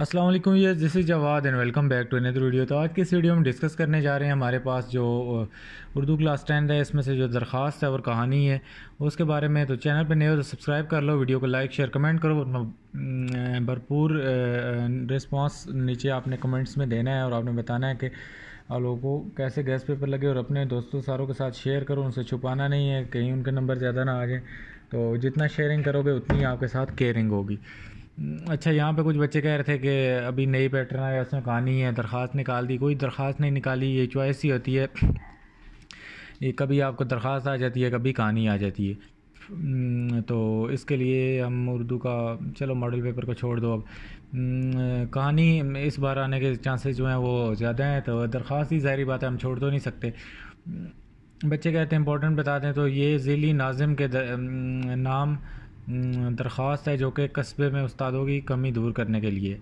असलम ये this is Jawad and welcome back to another video तो आज के इस वीडियो में डिस्कस करने जा रहे हैं हमारे पास जो उर्दू क्लास टेन है इसमें से जो दरख्वास्त है और कहानी है उसके बारे में तो चैनल पर नए हो तो सब्सक्राइब कर लो वीडियो को लाइक शेयर कमेंट करो भरपूर रिस्पॉन्स नीचे आपने कमेंट्स में देना है और आपने बताना है कि और लोगों को कैसे गैस पेपर लगे और अपने दोस्तों सारों के साथ शेयर करो उनसे छुपाना नहीं है कहीं उनके नंबर ज़्यादा ना आ जाए तो जितना शेयरिंग करोगे उतनी आपके साथ केयरिंग होगी अच्छा यहाँ पे कुछ बच्चे कह रहे थे कि अभी नई पैटर्न आया उसमें कहानी है दरख्वास्त निकाल दी कोई दरख्वास्त नहीं निकाली ये चॉइस ही होती है ये कभी आपको दरख्वास्त आ जाती है कभी कहानी आ जाती है हम्म, तो इसके लिए हम उर्दू का चलो मॉडल पेपर को छोड़ दो अब हम्म, कहानी इस बार आने के चांसेस जो हैं वो ज़्यादा हैं तो दरख्वास्त ही ज़ाहरी बात है हम छोड़ तो नहीं सकते हम्म, बच्चे कहते हैं इंपॉर्टेंट बताते हैं तो ये ज़िली नाजिम के नाम हम्म, दरख्वास्त है जो कि कस्बे में उस्तादों की कमी दूर करने के लिए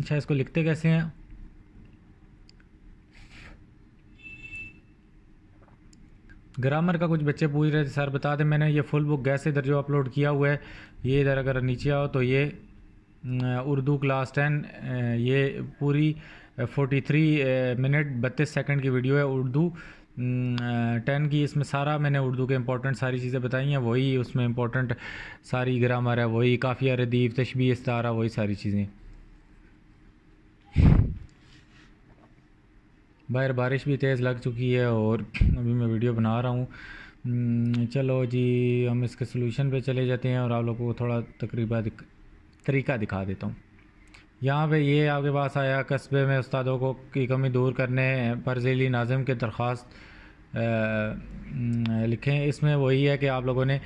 अच्छा इसको लिखते कैसे हैं ग्रामर का कुछ बच्चे पूछ रहे थे सर बता दें मैंने ये फुल बुक इधर जो अपलोड किया हुआ है ये इधर अगर नीचे आओ तो ये हम्म, उर्दू क्लास टेन ये पूरी 43 मिनट बत्तीस सेकंड की वीडियो है उर्दू हम्म, टेन की इसमें सारा मैंने उर्दू के इंपॉर्टेंट सारी चीज़ें बताई हैं वही उसमें इम्पोर्टेंट सारी ग्रामर है वही काफ़िया रदीफ तशबी तारा वही सारी चीज़ें बाहर बारिश भी तेज़ लग चुकी है और अभी मैं वीडियो बना रहा हूँ हम्म, चलो जी हम इसके सोल्यूशन पे चले जाते हैं और आप लोगों को थोड़ा तकरीबा दिक, तरीका दिखा देता हूँ यहाँ पे ये आपके पास आया कस्बे में उस्तादों को की कमी दूर करने पर झीली नाजिम की दरख्वास्त लिखें इसमें वही है कि आप लोगों ने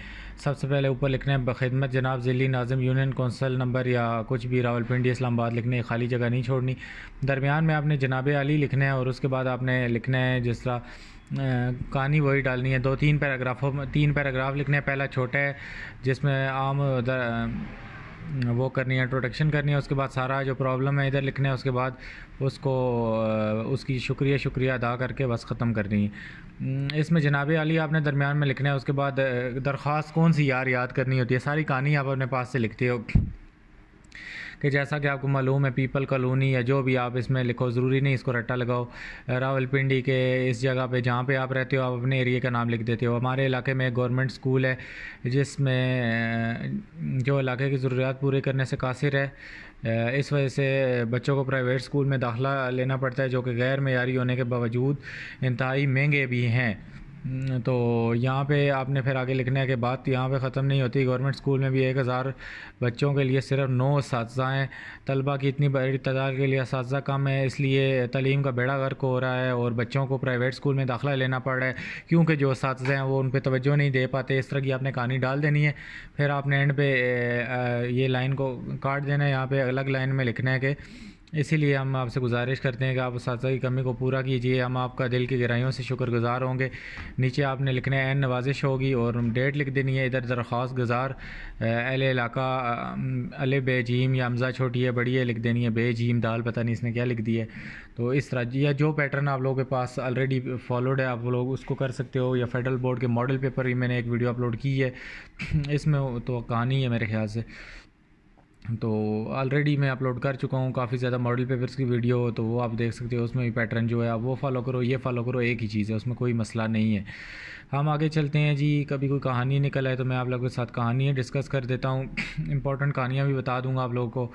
सबसे पहले ऊपर लिखना है बखिदमत जनाब ज़िली नाजिम यूनियन कौंसल नंबर या कुछ भी रावलपिंडी इस्लामाबाद लिखने खाली जगह नहीं छोड़नी दरमियान में आपने जनाब अली लिखना है और उसके बाद आपने लिखना है जिस तरह कहानी वही डालनी है दो तीन पैराग्राफों में तीन पैराग्राफ लिखने हैं पहला छोटा है जिसमें आम वो करनी है इंट्रोडक्शन करनी है उसके बाद सारा जो प्रॉब्लम है इधर लिखना है उसके बाद उसको उसकी शुक्रिया शुक्रिया अदा करके बस ख़त्म करनी है इसमें जनाब आली आपने दरमियान में लिखना है उसके बाद दरख्वास्त कौन सी यार याद करनी होती है सारी कहानी आप अपने पास से लिखते हो कि जैसा कि आपको मालूम है पीपल कॉलोनी या जो भी आप इसमें लिखो ज़रूरी नहीं इसको रट्टा लगाओ रावलपिंडी के इस जगह पे जहाँ पे आप रहते हो आप अपने एरिया का नाम लिख देते हो हमारे इलाके में एक गवर्नमेंट स्कूल है जिसमें जो इलाके की ज़रूरियात पूरी करने से कासिर है इस वजह से बच्चों को प्राइवेट स्कूल में दाखिला लेना पड़ता है जो कि गैर मैारी होने के बावजूद इंतहाई महंगे भी हैं हम्म, तो यहाँ पे आपने फिर आगे लिखने के बाद तो यहाँ पे ख़त्म नहीं होती गवर्नमेंट स्कूल में भी एक हज़ार बच्चों के लिए सिर्फ नौ हैं तलबा की इतनी बड़ी तादाद के लिए इस कम है इसलिए तलीम का बेड़ा गर्क हो रहा है और बच्चों को प्राइवेट स्कूल में दाखिला लेना पड़ रहा है क्योंकि जो इस हैं वो उन पर तोज्जो नहीं दे पाते इस तरह की आपने कहानी डाल देनी है फिर आपने एंड पे ये लाइन को काट देना है यहाँ पर अलग लाइन में लिखना है कि इसीलिए हम आपसे गुजारिश करते हैं कि आप उस की कमी को पूरा कीजिए हम आपका दिल की गहराइयों से शुक्रगुजार होंगे नीचे आपने लिखना है एन नवाजिश होगी और डेट लिख देनी है इधर दरख्वास्त गुजार अल इलाका अल बेजीम या हमजा छोटी है बड़ी है लिख देनी है बेजीम दाल पता नहीं इसने क्या लिख दी है तो इस तरह या जो पैटर्न आप लोगों के पास ऑलरेडी फॉलोड है आप लोग उसको कर सकते हो या फेडरल बोर्ड के मॉडल पेपर भी मैंने एक वीडियो अपलोड की है इसमें तो कहानी है मेरे ख्याल से तो ऑलरेडी मैं अपलोड कर चुका हूँ काफ़ी ज़्यादा मॉडल पेपर्स की वीडियो तो वो आप देख सकते हो उसमें भी पैटर्न जो है आप वो फॉलो करो ये फॉलो करो एक ही चीज़ है उसमें कोई मसला नहीं है हम आगे चलते हैं जी कभी कोई कहानी निकल आए तो मैं आप लोगों के साथ कहानियाँ डिस्कस कर देता हूँ इंपॉर्टेंट कहानियाँ भी बता दूँगा आप लोगों को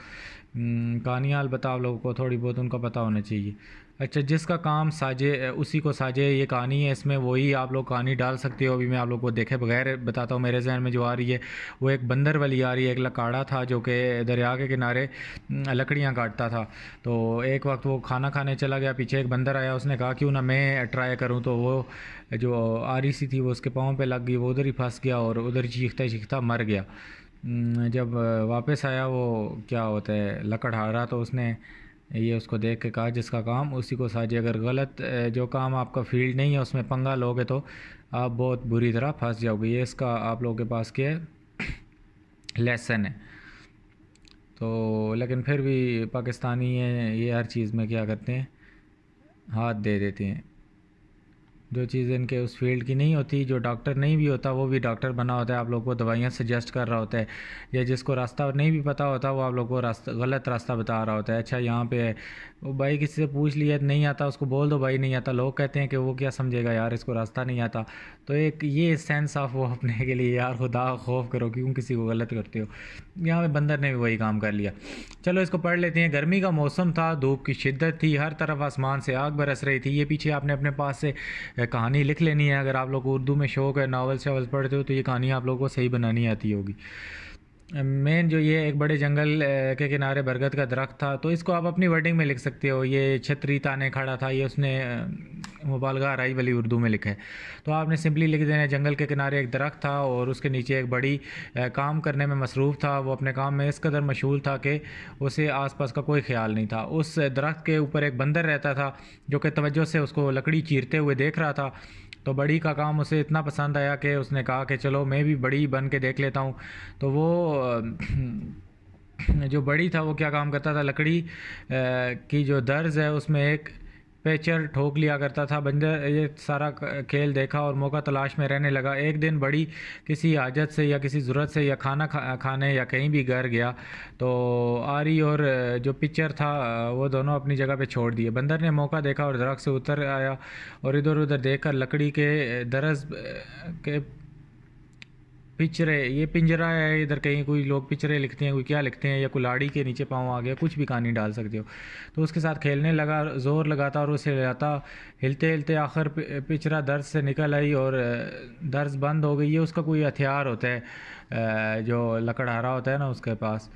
कहानियाँ हम्म, अलबत्त आप लोगों को थोड़ी बहुत उनका पता होना चाहिए अच्छा जिसका काम साजे उसी को साजे ये कहानी है इसमें वही आप लोग कहानी डाल सकते हो अभी मैं आप लोग को देखे बगैर बताता हूँ मेरे जहन में जो आ रही है वो एक बंदर वाली आ रही है एक लकाड़ा था जो कि दरिया के किनारे हम्म, लकड़ियाँ काटता था तो एक वक्त वो खाना खाने चला गया पीछे एक बंदर आया उसने कहा क्यों ना मैं ट्राई करूँ तो वो जो आरी सी थी वो उसके पाँव पर लग गई वो उधर ही फंस गया और उधर चीखता चीखता मर गया जब वापस आया वो क्या होता है लकड़ रहा तो उसने ये उसको देख के कहा जिसका काम उसी को साझे अगर गलत जो काम आपका फील्ड नहीं है उसमें पंगा लोगे तो आप बहुत बुरी तरह फंस जाओगे ये इसका आप लोगों के पास के लेसन है तो लेकिन फिर भी पाकिस्तानी हैं ये हर चीज़ में क्या करते हैं हाथ दे देते हैं जो चीज़ इनके उस फील्ड की नहीं होती जो डॉक्टर नहीं भी होता वो भी डॉक्टर बना होता है आप लोग को दवाइयाँ सजेस्ट कर रहा होता है या जिसको रास्ता नहीं भी पता होता वो आप लोग को रास्ता गलत रास्ता बता रहा होता है अच्छा यहाँ पे वो भाई किसी से पूछ लिया नहीं आता उसको बोल दो भाई नहीं आता लोग कहते हैं कि वो क्या समझेगा यार इसको रास्ता नहीं आता तो एक ये सेंस ऑफ वो अपने के लिए यार खुदा खौफ करो क्यों किसी को गलत करते हो यहाँ पे बंदर ने भी वही काम कर लिया चलो इसको पढ़ लेते हैं गर्मी का मौसम था धूप की शिद्दत थी हर तरफ आसमान से आग बरस रही थी ये पीछे आपने अपने पास से कहानी लिख लेनी है अगर आप लोग उर्दू में शौक है नावल शावल पढ़ते हो तो ये कहानी आप लोग को सही बनानी आती होगी मेन जो ये एक बड़े जंगल के किनारे बरगद का दरख्त था तो इसको आप अपनी वर्डिंग में लिख सकते हो ये छतरी ताने खड़ा था ये उसने मुबालगा राई वाली उर्दू में लिखा है तो आपने सिंपली लिख देना जंगल के किनारे एक दरख्त था और उसके नीचे एक बड़ी काम करने में मसरूफ़ था वो अपने काम में इस कदर मशहूर था कि उसे पास का कोई ख्याल नहीं था उस दरख्त के ऊपर एक बंदर रहता था जो कि तवज्जो से उसको लकड़ी चीरते हुए देख रहा था तो बड़ी का काम उसे इतना पसंद आया कि उसने कहा कि चलो मैं भी बड़ी बन के देख लेता हूँ तो वो जो बड़ी था वो क्या काम करता था लकड़ी की जो दर्ज है उसमें एक पेचर ठोक लिया करता था बंदर ये सारा खेल देखा और मौका तलाश में रहने लगा एक दिन बड़ी किसी हाजत से या किसी ज़रूरत से या खाना खा, खाने या कहीं भी घर गया तो आरी और जो पिक्चर था वो दोनों अपनी जगह पे छोड़ दिए बंदर ने मौका देखा और दरख्त से उतर आया और इधर उधर देखकर लकड़ी के दरज के पिचरे ये पिंजरा है इधर कहीं कोई लोग पिचरे लिखते हैं कोई क्या लिखते हैं या लाड़ी के नीचे पाँव आ गया कुछ भी कहानी डाल सकते हो तो उसके साथ खेलने लगा जोर लगाता और उसे लगाता हिलते हिलते आखिर पिचरा दर्द से निकल आई और दर्द बंद हो गई ये उसका कोई हथियार होता है जो लकड़हारा होता है ना उसके पास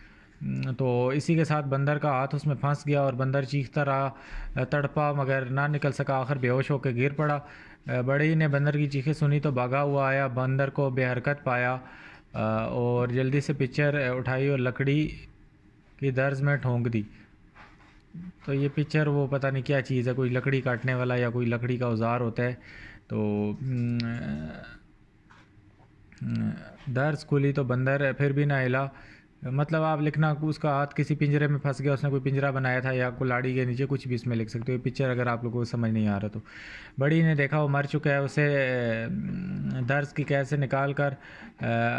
हम्म, तो इसी के साथ बंदर का हाथ उसमें फंस गया और बंदर चीखता रहा तड़पा मगर ना निकल सका आखिर बेहोश होकर गिर पड़ा बड़े ने बंदर की चीखें सुनी तो भागा हुआ आया बंदर को बेहरकत पाया और जल्दी से पिक्चर उठाई और लकड़ी की दर्ज में ठोंक दी तो ये पिक्चर वो पता नहीं क्या चीज़ है कोई लकड़ी काटने वाला या कोई लकड़ी का औजार होता है तो हम्म, हम्म, दर्ज खुली तो बंदर फिर भी ना हिला मतलब आप लिखना उसका हाथ किसी पिंजरे में फंस गया उसने कोई पिंजरा बनाया था या कुलाड़ी के नीचे कुछ भी इसमें लिख सकते हो पिक्चर अगर आप लोगों को समझ नहीं आ रहा तो बड़ी ने देखा वो मर चुका है उसे दर्ज की कैद से निकाल कर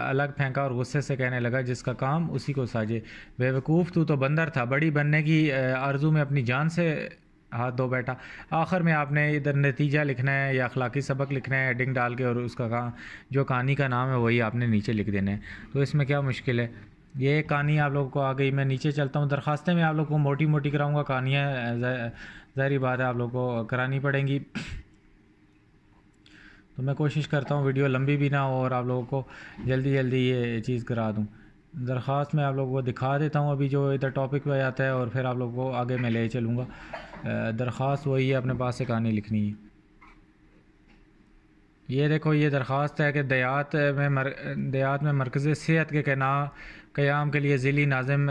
अलग फेंका और गुस्से से कहने लगा जिसका काम उसी को साजे बेवकूफ़ तू तो बंदर था बड़ी बनने की आरजू में अपनी जान से हाथ धो बैठा आखिर में आपने इधर नतीजा लिखना है या अखलाकी सबक लिखना है हेडिंग डाल के और उसका जो कहानी का नाम है वही आपने नीचे लिख देना है तो इसमें क्या मुश्किल है ये कहानी आप लोगों को आ गई मैं नीचे चलता हूँ दरखास्तें में आप लोग को मोटी मोटी कराऊंगा कहानियाँ ज़ाहरी बात है आप लोग को करानी पड़ेंगी तो मैं कोशिश करता हूँ वीडियो लंबी भी ना हो और आप लोगों को जल्दी जल्दी ये चीज़ करा दूँ दरख्वास्त मैं आप लोगों को दिखा देता हूँ अभी जो इधर टॉपिक पर आता है और फिर आप लोगों को आगे मैं ले चलूँगा दरख्वास्त वही है अपने पास से कहानी लिखनी है ये देखो ये दरख्वास्त है कि देहात में मर देहात में मरकज़ सेहत के कहना क़याम के लिए ज़िली नाजिम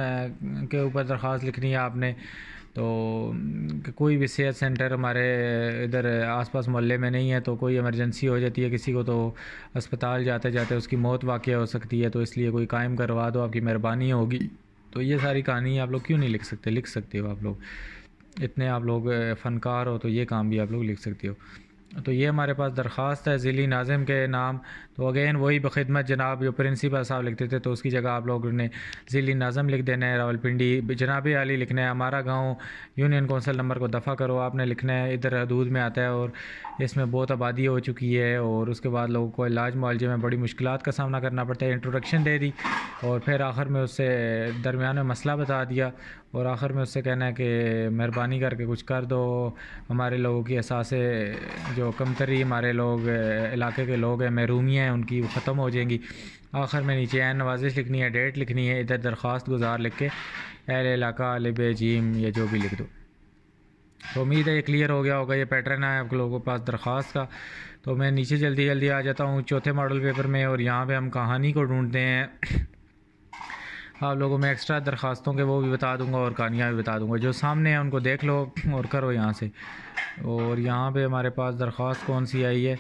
के ऊपर दरख्वास्त लिखनी है आपने तो कोई भी सेहत सेंटर हमारे इधर आसपास मोहल्ले में नहीं है तो कोई इमरजेंसी हो जाती है किसी को तो अस्पताल जाते जाते उसकी मौत वाक़ हो सकती है तो इसलिए कोई कायम करवा दो आपकी मेहरबानी होगी तो ये सारी कहानी आप लोग क्यों नहीं लिख सकते लिख सकते हो आप लोग इतने आप लोग फ़नकार हो तो ये काम भी आप लोग लिख सकते हो तो ये हमारे पास दरख्वास्त है ज़िली नाजिम के नाम तो अगेन वही बखदमत जनाब जो प्रिंसिपल साहब लिखते थे तो उसकी जगह आप लोगों ने ज़िली नाजम लिख देना है रावलपिंडी जनाब अली लिखना है हमारा गाँव यूनियन कौंसिल नंबर को दफ़ा करो आपने लिखना है इधर हदूद में आता है और इसमें बहुत आबादी हो चुकी है और उसके बाद लोगों को इलाज मुआवजे में बड़ी मुश्किल का सामना करना पड़ता है इंट्रोडक्शन दे दी और फिर आखिर में उससे दरमियान में मसला बता दिया और आखिर में उससे कहना है कि मेहरबानी करके कुछ कर दो हमारे लोगों की एहसास जो कमतरी हमारे लोग इलाके के लोग हैं महरूमियाँ हैं उनकी वो ख़त्म हो जाएंगी आखिर में नीचे एन नवाजिश लिखनी है डेट लिखनी है इधर दरख्वास्त गुजार लिख के एल इलाका लिब जीम या जो भी लिख दो तो उम्मीद है ये क्लियर हो गया होगा ये पैटर्न है आप लोगों के पास दरख्वास्त का तो मैं नीचे जल्दी जल्दी आ जाता हूँ चौथे मॉडल पेपर में और यहाँ पर हम कहानी को ढूंढते हैं आप लोगों में एक्स्ट्रा दरख्वास्तों के वो भी बता दूंगा और कहानियाँ भी बता दूंगा जो सामने हैं उनको देख लो और करो यहाँ से और यहाँ पे हमारे पास दरख्वास्त कौन सी आई है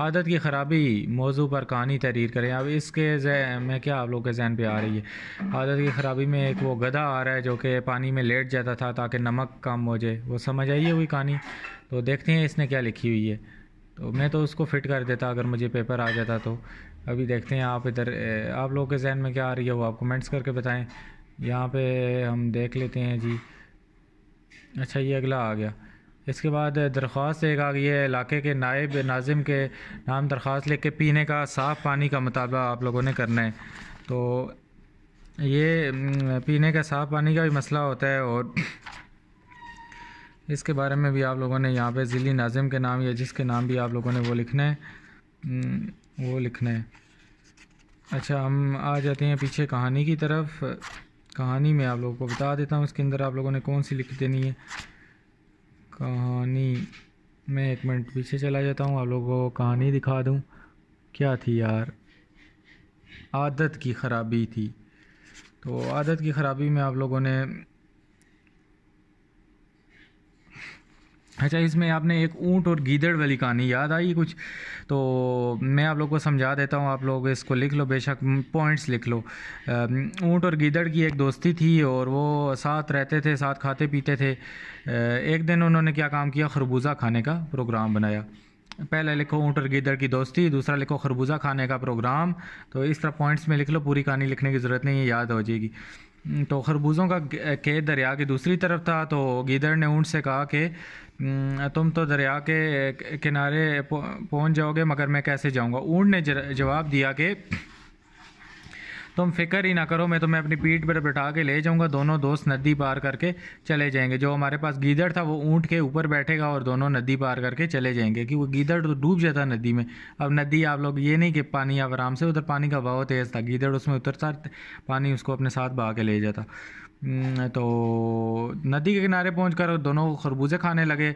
आदत की ख़राबी मौजू पर कहानी तहरीर करें अब इसके में क्या आप लोग के जहन पे आ रही है आदत की ख़राबी में एक वो गधा आ रहा है जो कि पानी में लेट जाता था ताकि नमक कम हो जाए वो समझ आई है हुई कहानी तो देखते हैं इसने क्या लिखी हुई है तो मैं तो उसको फिट कर देता अगर मुझे पेपर आ जाता तो अभी देखते हैं आप इधर आप लोग के जहन में क्या आ रही है वो आप कमेंट्स करके बताएँ यहाँ पर हम देख लेते हैं जी अच्छा ये अगला आ गया इसके बाद दरख्वास्त एक आ गई है इलाके के नायब नाजिम के नाम दरख्वास्त लिख के पीने का साफ़ पानी का मुताबा आप लोगों ने करना है तो ये पीने का साफ़ पानी का भी मसला होता है और इसके बारे में भी आप लोगों ने यहाँ पे ज़िली नाजिम के नाम या जिसके नाम भी आप लोगों ने वो लिखना है वो लिखना है अच्छा हम आ जाते हैं पीछे कहानी की तरफ कहानी में आप लोगों को बता देता हूँ इसके अंदर आप लोगों ने कौन सी लिख देनी है कहानी मैं एक मिनट पीछे चला जाता हूँ आप लोगों को कहानी दिखा दूँ क्या थी यार आदत की ख़राबी थी तो आदत की ख़राबी में आप लोगों ने अच्छा इसमें आपने एक ऊँट और गीदड़ वाली कहानी याद आई कुछ तो मैं आप लोग को समझा देता हूँ आप लोग इसको लिख लो बेशक पॉइंट्स लिख लो ऊँट और गीदड़ की एक दोस्ती थी और वो साथ रहते थे साथ खाते पीते थे एक दिन उन्होंने क्या काम किया खरबूजा खाने का प्रोग्राम बनाया पहले लिखो ऊँट और गीदड़ की दोस्ती दूसरा लिखो खरबूजा खाने का प्रोग्राम तो इस तरह पॉइंट्स में लिख लो पूरी कहानी लिखने की ज़रूरत नहीं है याद हो जाएगी हम्म, तो खरबूजों का खेत दरिया की दूसरी तरफ था तो गीदड़ ने ऊँट से कहा कि हम्म, तुम तो दरिया के किनारे पहुंच जाओगे मगर मैं कैसे जाऊंगा ऊँट ने जवाब दिया कि तुम फिक्र ही ना करो मैं तुम्हें अपनी पीठ पर बैठा के ले जाऊँगा दोनों दोस्त नदी पार करके चले जाएंगे जो हमारे पास गीदड़ था वो ऊँट के ऊपर बैठेगा और दोनों नदी पार करके चले जाएंगे कि वो गीदड़ तो डूब जाता नदी में अब नदी आप लोग ये नहीं कि पानी आप आराम से उधर पानी का बहाव तेज़ था गीदड़ उसमें उतरता पानी उसको अपने साथ बहा के ले जाता हम्म, तो नदी के किनारे पहुँच दोनों खरबूजे खाने लगे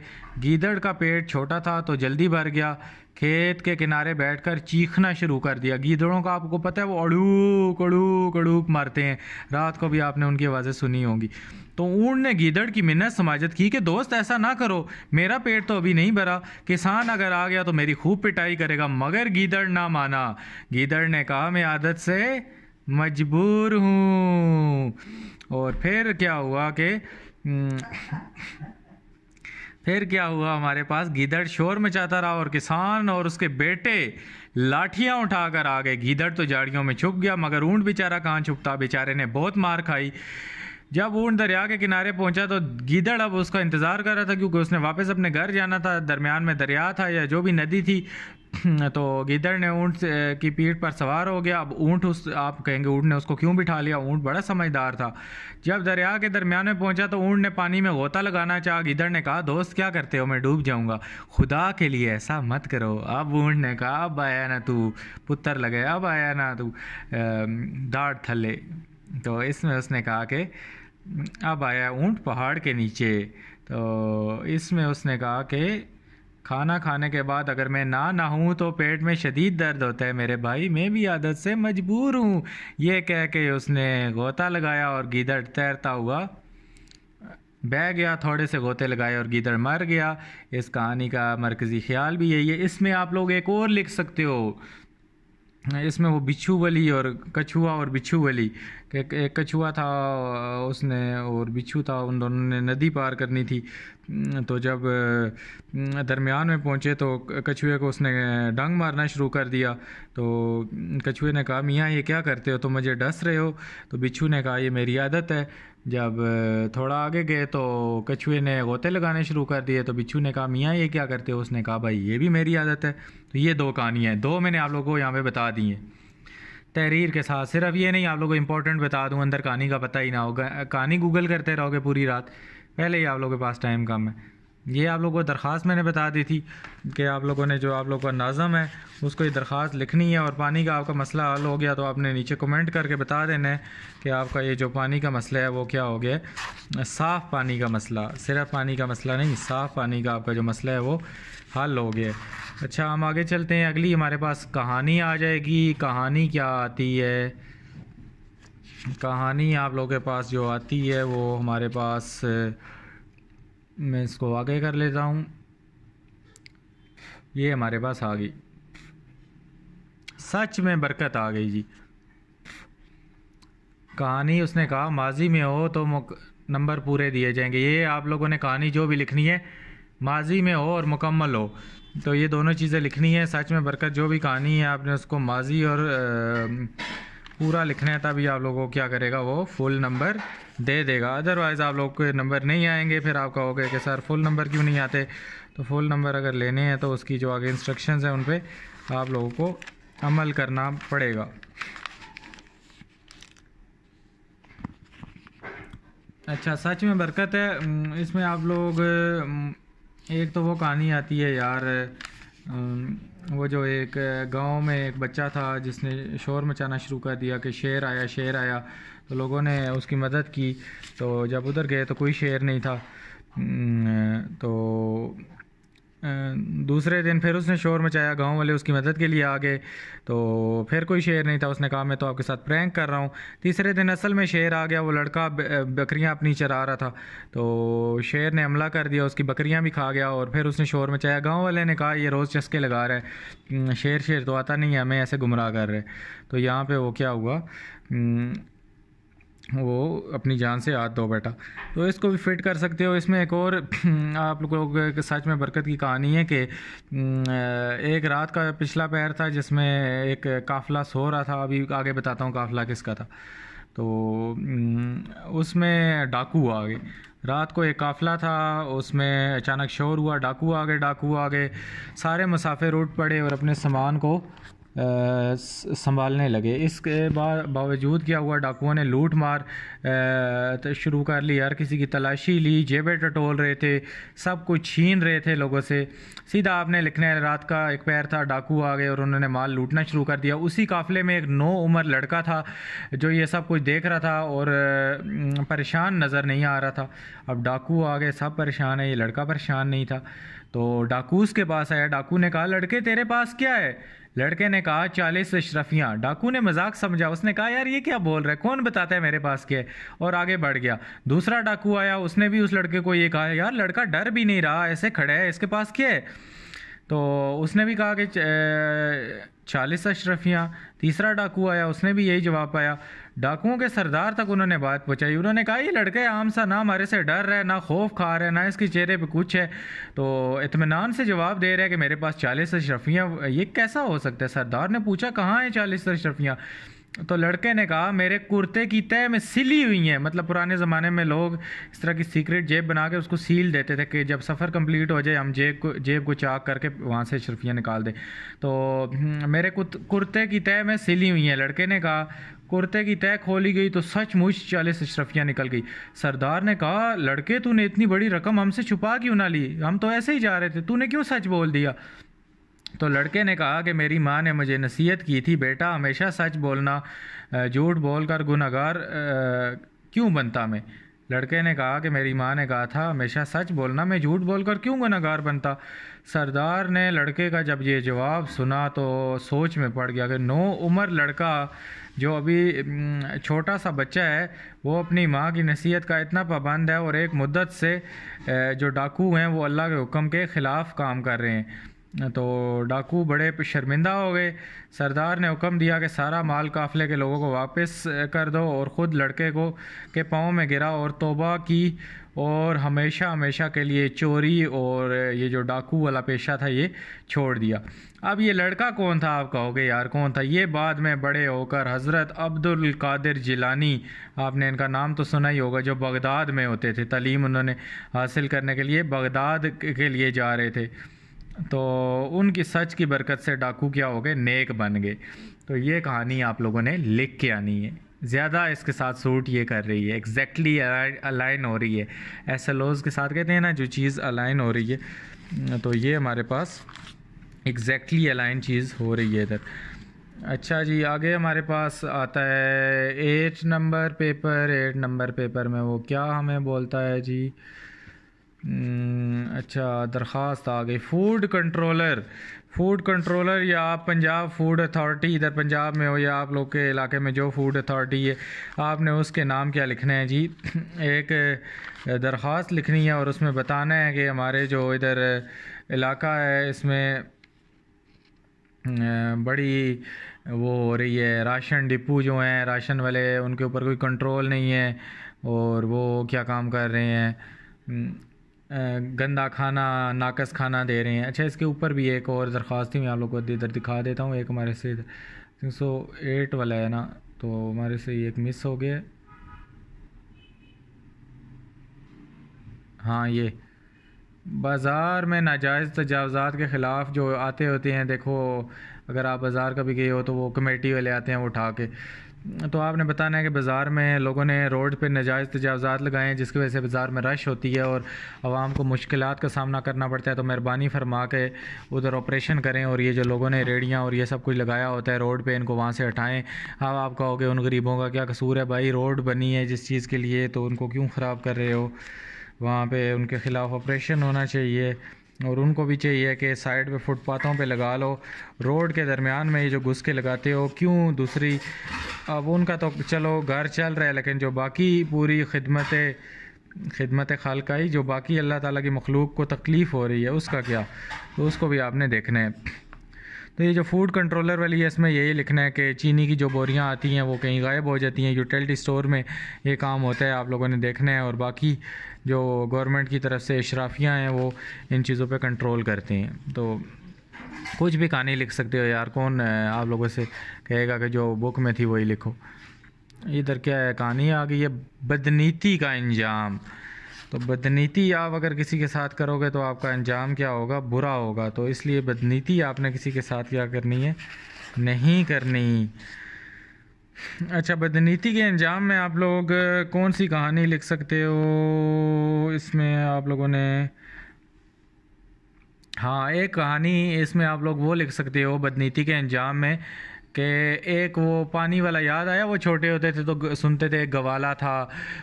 गीदड़ का पेट छोटा था तो जल्दी भर गया खेत के किनारे बैठकर चीखना शुरू कर दिया गीदड़ों का आपको पता है वो अड़ूक अड़ूक अड़ूक मारते हैं रात को भी आपने उनकी आवाज़ें सुनी होंगी तो ऊँट ने गीदड़ की मिन्नत समाजत की कि दोस्त ऐसा ना करो मेरा पेट तो अभी नहीं भरा किसान अगर आ गया तो मेरी खूब पिटाई करेगा मगर गीदड़ ना माना गीदड़ ने कहा मैं आदत से मजबूर हूँ और फिर क्या हुआ कि हम्म, फिर क्या हुआ हमारे पास गीदड़ शोर मचाता रहा और किसान और उसके बेटे लाठियां उठाकर आ गए गीदड़ तो झाड़ियों में छुप गया मगर ऊँट बेचारा कहाँ छुपता बेचारे ने बहुत मार खाई जब ऊँट दरिया के किनारे पहुंचा तो गीदड़ अब उसका इंतज़ार कर रहा था क्योंकि उसने वापस अपने घर जाना था दरमियान में दरिया था या जो भी नदी थी तो गिदड़ ने ऊँट की पीठ पर सवार हो गया अब ऊँट उस आप कहेंगे ऊँट ने उसको क्यों बिठा लिया ऊँट बड़ा समझदार था जब दरिया के दरमियान में पहुंचा तो ऊँट ने पानी में गोता लगाना चाहा गिदड़ ने कहा दोस्त क्या करते हो मैं डूब जाऊँगा खुदा के लिए ऐसा मत करो अब ऊँट ने कहा अब आया ना तू पुत्र लगे अब आया ना तू दाढ़ थल्ले तो इसमें उसने कहा कि अब आया ऊँट पहाड़ के नीचे तो इसमें उसने कहा कि खाना खाने के बाद अगर मैं ना नहाऊँ तो पेट में शदीद दर्द होता है मेरे भाई मैं भी आदत से मजबूर हूँ ये कह के उसने गोता लगाया और गीदड़ तैरता हुआ बह गया थोड़े से गोते लगाए और गीदड़ मर गया इस कहानी का मरकज़ी ख्याल भी यही है इसमें आप लोग एक और लिख सकते हो इसमें वो बिच्छू वली और कछुआ और बिच्छू वली एक कछुआ था उसने और बिच्छू था उन दोनों ने नदी पार करनी थी तो जब दरमियान में पहुँचे तो कछुए को उसने डंग मारना शुरू कर दिया तो कछुए ने कहा मियाँ ये क्या करते हो तो मुझे डस रहे हो तो बिच्छू ने कहा ये मेरी आदत है जब थोड़ा आगे गए तो कछुए ने गोते लगाने शुरू कर दिए तो बिच्छू ने कहा मियाँ ये क्या करते हो उसने कहा भाई ये भी मेरी आदत है तो ये दो कहानियाँ हैं दो मैंने आप लोगों को यहाँ पे बता दी हैं तहरीर के साथ सिर्फ ये नहीं आप लोगों को इंपॉर्टेंट बता दूँ अंदर कहानी का पता ही ना होगा कहानी गूगल करते रहोगे पूरी रात पहले ही आप लोगों के पास टाइम कम है ये आप लोगों को दरख्वास्त मैंने बता दी थी कि आप लोगों ने जो आप लोगों का नाज़म है उसको ये दरख्वास्त लिखनी है और पानी का आपका मसला हल हो गया तो आपने नीचे कमेंट करके बता देना है कि आपका ये जो पानी का मसला है वो क्या हो गया साफ़ पानी का मसला सिर्फ पानी का मसला नहीं साफ़ पानी का आपका जो मसला है वो हल हो गया अच्छा हम आगे चलते हैं अगली हमारे पास कहानी आ जाएगी कहानी क्या आती है कहानी आप लोगों के पास जो आती है वो हमारे पास मैं इसको आगे कर लेता हूँ ये हमारे पास आ गई सच में बरकत आ गई जी कहानी उसने कहा माजी में हो तो नंबर पूरे दिए जाएंगे ये आप लोगों ने कहानी जो भी लिखनी है माजी में हो और मुकम्मल हो तो ये दोनों चीज़ें लिखनी है सच में बरकत जो भी कहानी है आपने उसको माजी और पूरा लिखना है तभी आप लोगों को क्या करेगा वो फुल नंबर दे देगा अदरवाइज़ आप लोग के नंबर नहीं आएंगे फिर आप कहोगे कि सर फुल नंबर क्यों नहीं आते तो फुल नंबर अगर लेने हैं तो उसकी जो आगे इंस्ट्रक्शन हैं उन पर आप लोगों को अमल करना पड़ेगा अच्छा सच में बरकत है इसमें आप लोग एक तो वो कहानी आती है यार वो जो एक गांव में एक बच्चा था जिसने शोर मचाना शुरू कर दिया कि शेर आया शेर आया तो लोगों ने उसकी मदद की तो जब उधर गए तो कोई शेर नहीं था तो दूसरे दिन फिर उसने शोर मचाया गांव वाले उसकी मदद के लिए आ गए तो फिर कोई शेर नहीं था उसने कहा मैं तो आपके साथ प्रैंक कर रहा हूँ तीसरे दिन असल में शेर आ गया वो लड़का बकरियाँ अपनी चरा रहा था तो शेर ने हमला कर दिया उसकी बकरियाँ भी खा गया और फिर उसने शोर मचाया गाँव वाले ने कहा ये रोज़ चस्के लगा रहा है शेर शेर तो आता नहीं है हमें ऐसे गुमराह कर रहे तो यहाँ पर वो क्या हुआ वो अपनी जान से हाथ धो बैठा तो इसको भी फिट कर सकते हो इसमें एक और आप लोग सच में बरकत की कहानी है कि एक रात का पिछला पैर था जिसमें एक काफिला सो रहा था अभी आगे बताता हूँ काफिला किसका था तो उसमें डाकू आ गए रात को एक काफिला था उसमें अचानक शोर हुआ डाकू आ गए डाकू आ गए सारे मुसाफिर उठ पड़े और अपने सामान को संभालने लगे इसके बावजूद क्या हुआ डाकुओं ने लूट मार तो शुरू कर ली हर किसी की तलाशी ली जेबें टटोल रहे थे सब कुछ छीन रहे थे लोगों से सीधा आपने लिखने रात का एक पैर था डाकू आ गए और उन्होंने माल लूटना शुरू कर दिया उसी काफिले में एक नौ उम्र लड़का था जो ये सब कुछ देख रहा था और परेशान नज़र नहीं आ रहा था अब डाकू आ गए सब परेशान है ये लड़का परेशान नहीं था तो डाकूस के पास आया डाकू ने कहा लड़के तेरे पास क्या है लड़के ने कहा चालीस अशरफियाँ डाकू ने मजाक समझा उसने कहा यार ये क्या बोल रहा है कौन बताता है मेरे पास के और आगे बढ़ गया दूसरा डाकू आया उसने भी उस लड़के को ये कहा यार लड़का डर भी नहीं रहा ऐसे खड़ा है इसके पास क्या है तो उसने भी कहा कि चालीस अशरफियाँ तीसरा डाकू आया उसने भी यही जवाब पाया डाकुओं के सरदार तक उन्होंने बात पहुँचाई उन्होंने कहा ये लड़के आम सा ना हमारे से डर रहे ना खौफ खा रहे ना इसके चेहरे पे कुछ है तो इतमान से जवाब दे रहे हैं कि मेरे पास चालीस अशरफियाँ ये कैसा हो सकता है सरदार ने पूछा कहाँ हैं चालीस अशरफियाँ तो लड़के ने कहा मेरे कुर्ते की तय में सिली हुई हैं मतलब पुराने ज़माने में लोग इस तरह की सीक्रेट जेब बना के उसको सील देते थे कि जब सफ़र कंप्लीट हो जाए हम जेब को जेब को चाक करके वहाँ से शर्फियाँ निकाल दें तो हम्म, मेरे कुर्ते की तय में सिली हुई हैं लड़के ने कहा कुर्ते की तय खोली गई तो सचमुच चालीस अशरफियाँ निकल गई सरदार ने कहा लड़के तूने इतनी बड़ी रकम हमसे छुपा क्यों ना ली हम तो ऐसे ही जा रहे थे तूने क्यों सच बोल दिया तो लड़के ने कहा कि मेरी माँ ने मुझे नसीहत की थी बेटा हमेशा सच बोलना झूठ बोलकर गुनागार क्यों बनता मैं लड़के ने कहा कि मेरी माँ ने कहा था हमेशा सच बोलना मैं झूठ बोलकर क्यों गुनागार बनता सरदार ने लड़के का जब ये जवाब सुना तो सोच में पड़ गया कि नौ उम्र लड़का जो अभी छोटा सा बच्चा है वो अपनी माँ की नसीहत का इतना पाबंद है और एक मुद्दत से जो डाकू हैं वो अल्लाह के हुक्म के ख़िलाफ़ काम कर रहे हैं तो डाकू बड़े शर्मिंदा हो गए सरदार ने हुक्म दिया कि सारा माल काफ़िले के लोगों को वापस कर दो और ख़ुद लड़के को के पाँव में गिरा और तोबा की और हमेशा हमेशा के लिए चोरी और ये जो डाकू वाला पेशा था ये छोड़ दिया अब ये लड़का कौन था आप कहोगे यार कौन था ये बाद में बड़े होकर हज़रत अब्दुल कादिर जिलानी आपने इनका नाम तो सुना ही होगा जो बगदाद में होते थे तलीम उन्होंने हासिल करने के लिए बगदाद के लिए जा रहे थे तो उनकी सच की बरकत से डाकू क्या हो गए नेक बन गए तो ये कहानी आप लोगों ने लिख के आनी है ज़्यादा इसके साथ सूट ये कर रही है एग्जैक्टली अलाइन हो रही है ऐसे लोज के साथ कहते हैं ना जो चीज़ अलाइन हो रही है तो ये हमारे पास एग्जैक्टली अलाइन चीज़ हो रही है इधर अच्छा जी आगे हमारे पास आता है eight number paper eight number paper में वो क्या हमें बोलता है जी हम्म, अच्छा दरख्वास्त आ गई फूड कंट्रोलर फूड कंट्रोलर या आप पंजाब फूड अथॉरिटी इधर पंजाब में हो या आप लोग के इलाके में जो फूड अथॉरिटी है आपने उसके नाम क्या लिखना है जी एक दरख्वास्त लिखनी है और उसमें बताना है कि हमारे जो इधर इलाका है इसमें बड़ी वो हो रही है राशन डिपू जो हैं राशन वाले उनके ऊपर कोई कंट्रोल नहीं है और वो क्या काम कर रहे हैं हम्म, गंदा खाना नाकस खाना दे रहे हैं अच्छा इसके ऊपर भी एक और दरख्वास्त थी मैं आप लोग को इधर दिखा देता हूँ एक हमारे से तीन सौ एट वाला है ना तो हमारे से एक मिस हो गया हाँ ये बाज़ार में नाजायज़ तजावज़ात के ख़िलाफ़ जो आते होते हैं देखो अगर आप बाज़ार कभी गए हो तो वो कमेटी वाले आते हैं उठा के तो आपने बताना है कि बाज़ार में लोगों ने रोड पर नजायज़ तजावज़ात लगाए हैं जिसकी वजह से बाज़ार में रश होती है और आवाम को मुश्किल का सामना करना पड़ता है तो मेहरबानी फरमा के उधर ऑपरेशन करें और ये जो लोगों ने रेडियाँ और ये सब कुछ लगाया होता है रोड पर इनको वहाँ से हटाएँ अब आप कहोगे उन गरीबों का क्या कसूर है भाई रोड बनी है जिस चीज़ के लिए तो उनको क्यों ख़राब कर रहे हो वहाँ पर उनके ख़िलाफ़ ऑपरेशन होना चाहिए और उनको भी चाहिए कि साइड पे फुटपाथों पे लगा लो रोड के दरमियान में ये जो घुस के लगाते हो क्यों दूसरी अब उनका तो चलो घर चल रहा है लेकिन जो बाकी पूरी खिदमत खिदमत खालकाई जो बाकी अल्लाह ताला की मखलूक को तकलीफ़ हो रही है उसका क्या तो उसको भी आपने देखना है तो ये जो फूड कंट्रोलर वाली है इसमें यही लिखना है कि चीनी की जो बोरियाँ आती हैं वो कहीं गायब हो जाती हैं यूटिलिटी स्टोर में ये काम होता है आप लोगों ने देखना है और बाकी जो गवर्नमेंट की तरफ से अशराफियाँ हैं वो इन चीज़ों पे कंट्रोल करती हैं तो कुछ भी कहानी लिख सकते हो यार कौन आप लोगों से कहेगा कि जो बुक में थी वही लिखो इधर क्या है कहानी आ गई है बदनीति का अंजाम तो बदनीति आप अगर किसी के साथ करोगे तो आपका अंजाम क्या होगा बुरा होगा तो इसलिए बदनीति आपने किसी के साथ क्या करनी है नहीं करनी अच्छा बदनीति के अंजाम में आप लोग कौन सी कहानी लिख सकते हो इसमें आप लोगों ने हाँ एक कहानी इसमें आप लोग वो लिख सकते हो बदनीति के अंजाम में कि एक वो पानी वाला याद आया वो छोटे होते थे तो सुनते थे एक गवाला था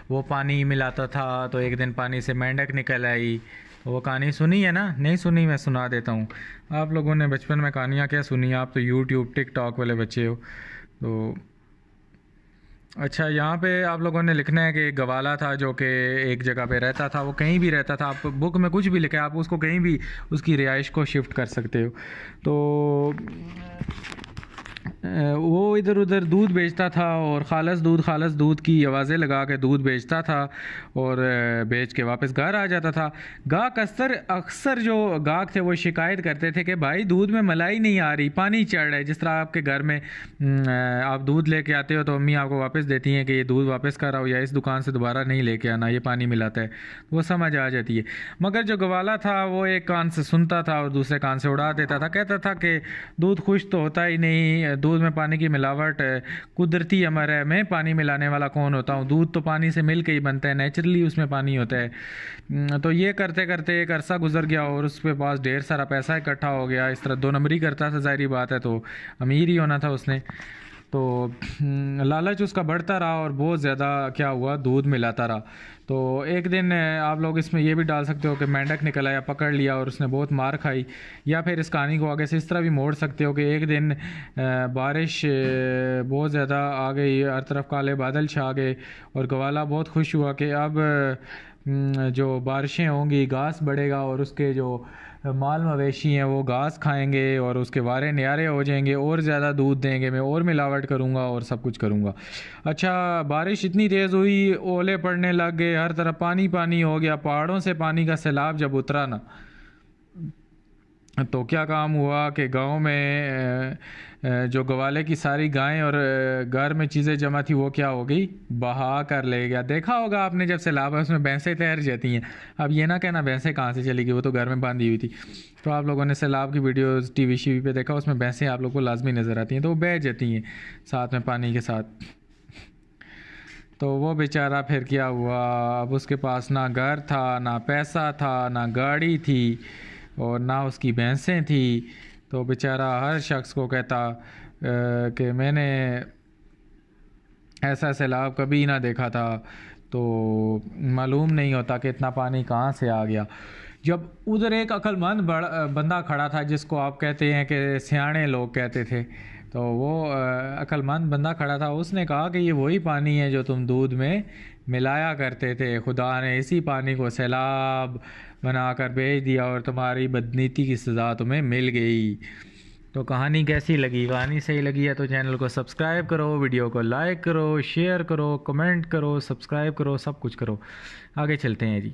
वो पानी मिलाता था तो एक दिन पानी से मेंढक निकल आई वो कहानी सुनी है ना नहीं सुनी मैं सुना देता हूँ आप लोगों ने बचपन में कहानियाँ क्या सुनी आप तो यूट्यूब टिकटॉक वाले बच्चे हो तो अच्छा यहाँ पे आप लोगों ने लिखना है कि एक गवाला था जो कि एक जगह पे रहता था वो कहीं भी रहता था आप बुक में कुछ भी लिखे आप उसको कहीं भी उसकी रिहाइश को शिफ्ट कर सकते हो तो वो इधर उधर दूध बेचता था और खालस दूध खालस दूध की आवाज़ें लगा के दूध बेचता था और बेच के वापस घर आ जाता था गाहक अक्सर अक्सर जो गाहक थे वो शिकायत करते थे कि भाई दूध में मलाई नहीं आ रही पानी चढ़ रहा है जिस तरह आपके घर में आप दूध लेके आते हो तो अम्मी आपको वापस देती हैं कि ये दूध वापस कर आओ या इस दुकान से दोबारा नहीं लेके आना ये पानी मिलाता है वो समझ आ जाती है मगर जो गवाला था वो एक कान से सुनता था और दूसरे कान से उड़ा देता था कहता था कि दूध खुश तो होता ही नहीं दूध दूध में पानी की मिलावट कुदरती अमर है मैं पानी मिलाने वाला कौन होता हूँ दूध तो पानी से मिल के ही बनता है नेचुरली उसमें पानी होता है तो ये करते करते एक अरसा गुजर गया और उसके पास ढेर सारा पैसा इकट्ठा हो गया इस तरह दो नंबरी करता था जाहरी बात है तो अमीर ही होना था उसने तो हम्म, लालच उसका बढ़ता रहा और बहुत ज़्यादा क्या हुआ दूध मिलाता रहा तो एक दिन आप लोग इसमें यह भी डाल सकते हो कि मेंढक निकला या पकड़ लिया और उसने बहुत मार खाई या फिर इस कहानी को आगे से इस तरह भी मोड़ सकते हो कि एक दिन बारिश बहुत ज़्यादा आ गई हर तरफ काले बादल छा गए और ग्वाला बहुत खुश हुआ कि अब हम्म, जो बारिशें होंगी घास बढ़ेगा और उसके जो माल मवेशी हैं वो घास खाएंगे और उसके वारे न्यारे हो जाएंगे और ज़्यादा दूध देंगे मैं और मिलावट करूँगा और सब कुछ करूँगा अच्छा बारिश इतनी तेज़ हुई ओले पड़ने लग गए हर तरफ पानी पानी हो गया पहाड़ों से पानी का सैलाब जब उतरा ना तो क्या काम हुआ कि गांव में जो गवाले की सारी गायें और घर में चीज़ें जमा थी वो क्या हो गई बहा कर ले गया देखा होगा आपने जब सैलाब है उसमें भैंसें तैर जाती हैं अब ये ना कहना भैंसें कहाँ से चली गई वो तो घर में बांधी हुई थी तो आप लोगों ने सैलाब की वी शी शीवी पर देखा उसमें भैंसें आप लोग को लाजमी नज़र आती हैं तो वो बह जाती हैं साथ में पानी के साथ तो वो बेचारा फिर क्या हुआ अब उसके पास ना घर था ना पैसा था ना गाड़ी थी और ना उसकी भैंसें थी तो बेचारा हर शख्स को कहता कि मैंने ऐसा सैलाब कभी ना देखा था तो मालूम नहीं होता कि इतना पानी कहाँ से आ गया जब उधर एक अक्लमंद बंदा खड़ा था जिसको आप कहते हैं कि सियाने लोग कहते थे तो वो अक्लमंद बंदा खड़ा था उसने कहा कि ये वही पानी है जो तुम दूध में मिलाया करते थे खुदा ने इसी पानी को सैलाब बनाकर भेज दिया और तुम्हारी बदनीति की सज़ा तुम्हें मिल गई तो कहानी कैसी लगी कहानी सही लगी है तो चैनल को सब्सक्राइब करो वीडियो को लाइक करो शेयर करो कमेंट करो सब्सक्राइब करो सब कुछ करो आगे चलते हैं जी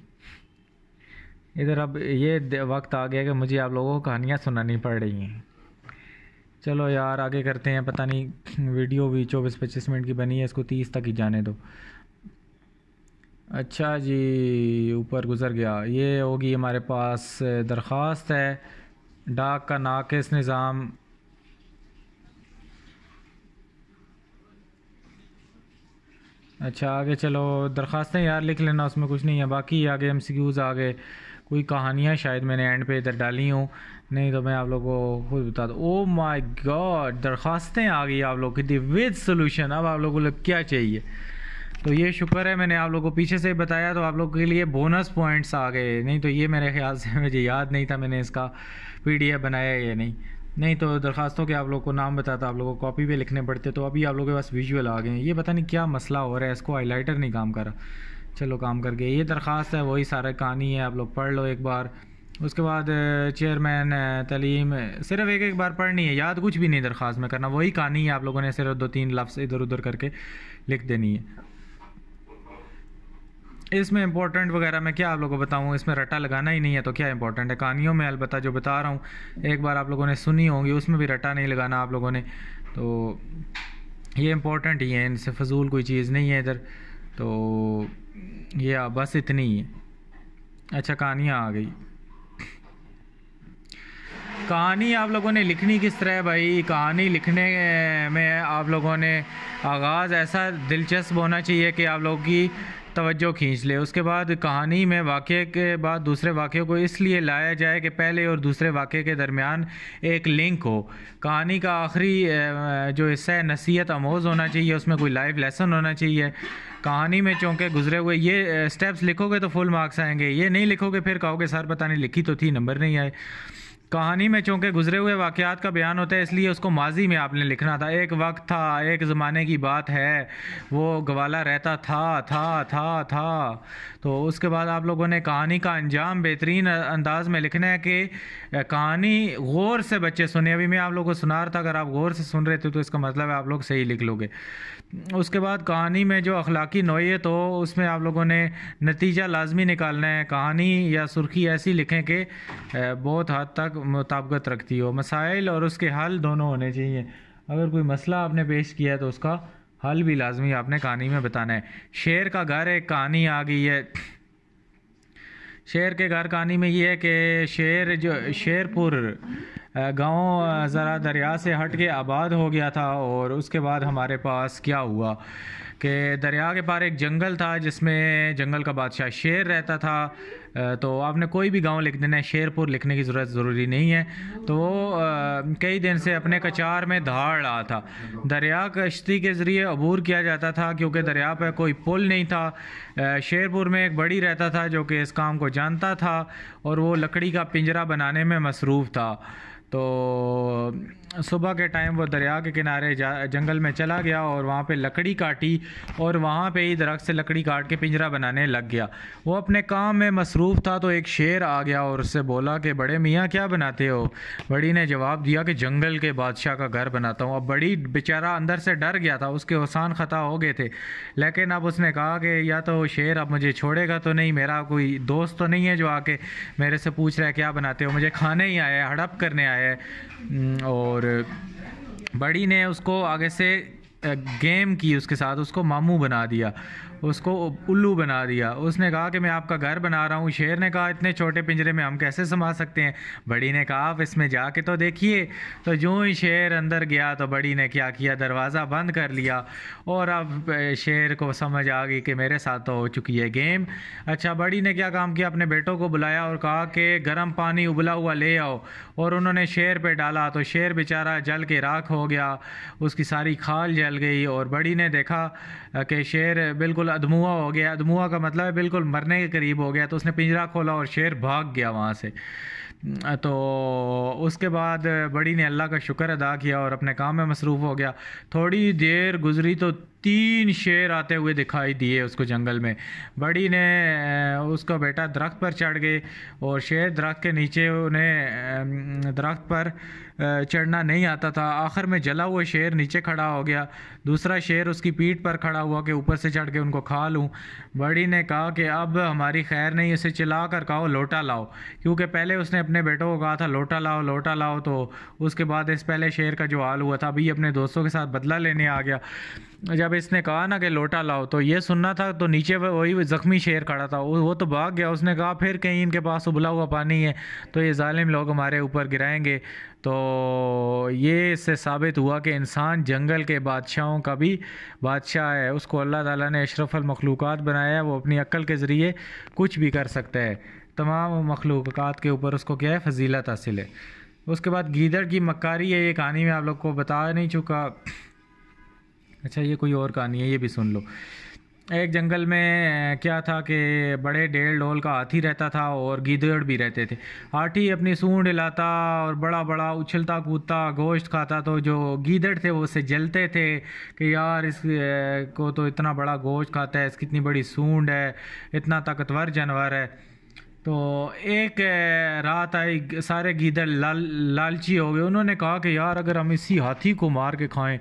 इधर अब ये वक्त आ गया कि मुझे आप लोगों को कहानियाँ सुनानी पड़ रही हैं चलो यार आगे करते हैं पता नहीं वीडियो भी चौबीस पच्चीस मिनट की बनी है इसको तीस तक ही जाने दो अच्छा जी ऊपर गुज़र गया ये होगी हमारे पास दरख्वास्त है डाक का नाकस निज़ाम अच्छा आगे चलो दरख्वास्तें यार लिख लेना उसमें कुछ नहीं है बाकी आगे एम सी क्यूज़ आगे कोई कहानियाँ शायद मैंने एंड पे इधर डाली हूँ नहीं तो मैं आप लोग को खुद बता दूँ ओ oh माई गॉड दरख्वास्तें आ गई आप लोग की विद सोल्यूशन अब आप लोगों को क्या चाहिए तो ये शुक्र है मैंने आप लोगों को पीछे से बताया तो आप लोग के लिए बोनस पॉइंट्स आ गए नहीं तो ये मेरे ख्याल से मुझे याद नहीं था मैंने इसका पीडीएफ बनाया या नहीं नहीं तो दरखास्तों के आप लोग को नाम बताता आप लोगों को कॉपी पे लिखने पड़ते तो अभी आप लोगों के पास विजुअल आ गए ये पता नहीं क्या मसला हो रहा है इसको हाईलाइटर नहीं काम कर रहा चलो काम करके ये दरख्वास्त है वही सारा कहानी है आप लोग पढ़ लो एक बार उसके बाद चेयरमैन तलीम सिर्फ एक एक बार पढ़नी है याद कुछ भी नहीं दरख्वास्त में करना वही कहानी है आप लोगों ने सिर्फ दो तीन लफ्ज़ इधर उधर करके लिख देनी है इसमें इंपॉर्टेंट वगैरह मैं क्या आप लोगों को बताऊँ इसमें रटा लगाना ही नहीं है तो क्या इंपॉर्टेंट है कहानियों में अलबत् जो बता रहा हूँ एक बार आप लोगों ने सुनी होगी उसमें भी रटा नहीं लगाना आप लोगों ने तो ये इम्पोर्टेंट ही है इनसे फजूल कोई चीज़ नहीं है इधर तो ये बस इतनी ही है अच्छा कहानियाँ आ गई कहानी आप लोगों ने लिखनी किस तरह है भाई कहानी लिखने में आप लोगों ने आगाज़ ऐसा दिलचस्प होना चाहिए कि आप लोगों की तवज्जो खींच ले उसके बाद कहानी में वाक़े के बाद दूसरे वाक्य को इसलिए लाया जाए कि पहले और दूसरे वाक्य के दरमियान एक लिंक हो कहानी का आखिरी जो हिस्सा है नसीहत आमोज़ होना चाहिए उसमें कोई लाइव लेसन होना चाहिए कहानी में चूँकि गुजरे हुए ये स्टेप्स लिखोगे तो फुल मार्क्स आएंगे ये नहीं लिखोगे फिर कहोगे सर पता नहीं लिखी तो थी नंबर नहीं आए कहानी में चूँकि गुजरे हुए वाक़ात का बयान होता है इसलिए उसको माजी में आपने लिखना था एक वक्त था एक ज़माने की बात है वो गवाला रहता था था था था तो उसके बाद आप लोगों ने कहानी का अंजाम बेहतरीन अंदाज़ में लिखना है कि कहानी गौर से बच्चे सुने अभी मैं आप लोगों को सुना रहा था अगर आप गौर से सुन रहे थे तो इसका मतलब है आप लोग सही लिख लोगे उसके बाद कहानी में जो अखलाकी नोयत हो तो उसमें आप लोगों ने नतीजा लाजमी निकालना है कहानी या सुर्खी ऐसी लिखें कि बहुत हद तक मुताबकत रखती हो मसाइल और उसके हल दोनों होने चाहिए अगर कोई मसला आपने पेश किया है तो उसका हल भी लाजमी आपने कहानी में बताना है शेर का घर एक कहानी आ गई है शेर के घर कहानी में ये है कि शेर जो शेरपुर गांव ज़रा दरिया से हट के आबाद हो गया था और उसके बाद हमारे पास क्या हुआ कि दरिया के पार एक जंगल था जिसमें जंगल का बादशाह शेर रहता था तो आपने कोई भी गांव लिख देना है शेरपुर लिखने की ज़रूरत ज़रूरी नहीं है तो वो कई दिन से अपने कचार में धाड़ रहा था दरिया कश्ती के ज़रिए अबूर किया जाता था क्योंकि दरिया पर कोई पुल नहीं था शेरपुर में एक बड़ी रहता था जो कि इस काम को जानता था और वो लकड़ी का पिंजरा बनाने में मसरूफ़ था तो सुबह के टाइम वो दरिया के किनारे जंगल में चला गया और वहाँ पे लकड़ी काटी और वहाँ पे ही दरख्त से लकड़ी काट के पिंजरा बनाने लग गया वो अपने काम में मसरूफ़ था तो एक शेर आ गया और उससे बोला कि बड़े मियाँ क्या बनाते हो बड़ी ने जवाब दिया कि जंगल के बादशाह का घर बनाता हूँ अब बड़ी बेचारा अंदर से डर गया था उसके हसान ख़ता हो गए थे लेकिन अब उसने कहा कि या तो शेर अब मुझे छोड़ेगा तो नहीं मेरा कोई दोस्त तो नहीं है जो आके मेरे से पूछ रहा है क्या बनाते हो मुझे खाने ही आया है हड़प करने आया है और और बड़ी ने उसको आगे से गेम की उसके साथ उसको मामू बना दिया उसको उल्लू बना दिया उसने कहा कि मैं आपका घर बना रहा हूँ शेर ने कहा इतने छोटे पिंजरे में हम कैसे समा सकते हैं बड़ी ने कहा आप इसमें जाके तो देखिए तो जो ही शेर अंदर गया तो बड़ी ने क्या किया दरवाज़ा बंद कर लिया और अब शेर को समझ आ गई कि मेरे साथ तो हो चुकी है गेम अच्छा बड़ी ने क्या काम किया अपने बेटों को बुलाया और कहा कि गर्म पानी उबला हुआ ले आओ और उन्होंने शेर पर डाला तो शेर बेचारा जल के राख हो गया उसकी सारी खाल जल गई और बड़ी ने देखा कि शेर बिल्कुल बिल्कुल अधमुआ हो गया अधमुआ का मतलब है बिल्कुल मरने के करीब हो गया तो उसने पिंजरा खोला और शेर भाग गया वहाँ से तो उसके बाद बड़ी ने अल्लाह का शुक्र अदा किया और अपने काम में मसरूफ़ हो गया थोड़ी देर गुजरी तो तीन शेर आते हुए दिखाई दिए उसको जंगल में बड़ी ने उसका बेटा दरख्त पर चढ़ गए और शेर दरख्त के नीचे उन्हें दरख्त पर चढ़ना नहीं आता था आखिर में जला हुआ शेर नीचे खड़ा हो गया दूसरा शेर उसकी पीठ पर खड़ा हुआ कि ऊपर से चढ़ के उनको खा लूँ बड़ी ने कहा कि अब हमारी खैर नहीं उसे चिल्ला कर कहो लोटा लाओ क्योंकि पहले उसने अपने बेटों को कहा था लोटा लाओ लोटा लाओ तो उसके बाद इस पहले शेर का जो हाल हुआ था अभी अपने दोस्तों के साथ बदला लेने आ गया जब इसने कहा ना कि लोटा लाओ तो ये सुनना था तो नीचे वही ज़ख्मी शेर खड़ा था वो तो भाग गया उसने कहा फिर कहीं इनके पास उबला हुआ पानी है तो ये ालिम लोग हमारे ऊपर गिराएंगे तो ये इससे साबित हुआ कि इंसान जंगल के बादशाहों का भी बादशाह है उसको अल्लाह ताला ने अशरफल मखलूक़ बनाया है वो अपनी अक्ल के ज़रिए कुछ भी कर सकता है तमाम मखलूक़ के ऊपर उसको क्या है फजीलत हासिल है उसके बाद गीदड़ की मकारी है ये कहानी में आप लोग को बता नहीं चुका अच्छा ये कोई और कहानी है ये भी सुन लो एक जंगल में क्या था कि बड़े डेढ़ ढोल का हाथी रहता था और गिदड़ भी रहते थे हाथी अपनी सूंड हिलाता और बड़ा बड़ा उछलता कूदता गोश्त खाता तो जो गीदड़ थे वो उससे जलते थे कि यार इस को तो इतना बड़ा गोश्त खाता है इसकी इतनी बड़ी सूंड है इतना ताकतवर जानवर है तो एक रात आई सारे गीदड़ लाल लालची हो गए उन्होंने कहा कि यार अगर हम इसी हाथी को मार के खाएं